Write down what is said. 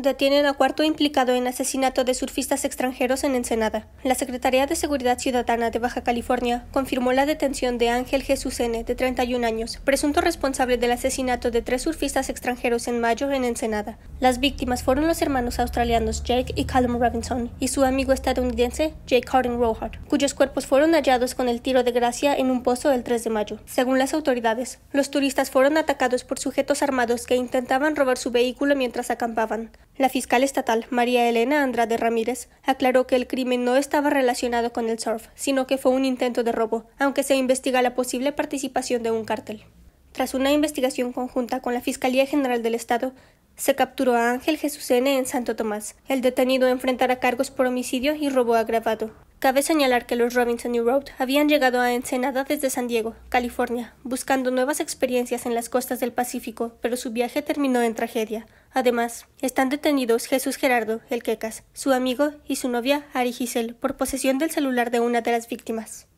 Detienen a cuarto implicado en asesinato de surfistas extranjeros en Ensenada. La Secretaría de Seguridad Ciudadana de Baja California confirmó la detención de Ángel Jesús N., de 31 años, presunto responsable del asesinato de tres surfistas extranjeros en mayo en Ensenada. Las víctimas fueron los hermanos australianos Jake y Callum Robinson y su amigo estadounidense Jake Harding Rohart, cuyos cuerpos fueron hallados con el tiro de gracia en un pozo el 3 de mayo. Según las autoridades, los turistas fueron atacados por sujetos armados que intentaban robar su vehículo mientras acampaban. La fiscal estatal, María Elena Andrade Ramírez, aclaró que el crimen no estaba relacionado con el surf, sino que fue un intento de robo, aunque se investiga la posible participación de un cártel. Tras una investigación conjunta con la Fiscalía General del Estado, se capturó a Ángel Jesús N. en Santo Tomás. El detenido enfrentará cargos por homicidio y robo agravado. Cabe señalar que los Robinson y Road habían llegado a Ensenada desde San Diego, California, buscando nuevas experiencias en las costas del Pacífico, pero su viaje terminó en tragedia. Además, están detenidos Jesús Gerardo, el Quecas, su amigo y su novia Ari Giselle por posesión del celular de una de las víctimas.